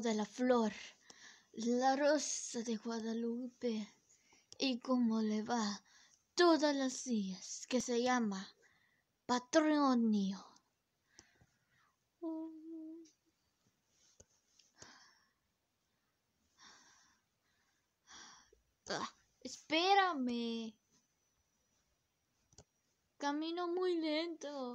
de la flor, la rosa de Guadalupe, y cómo le va todas las días, que se llama Patronio. Ah, espérame. Camino muy lento.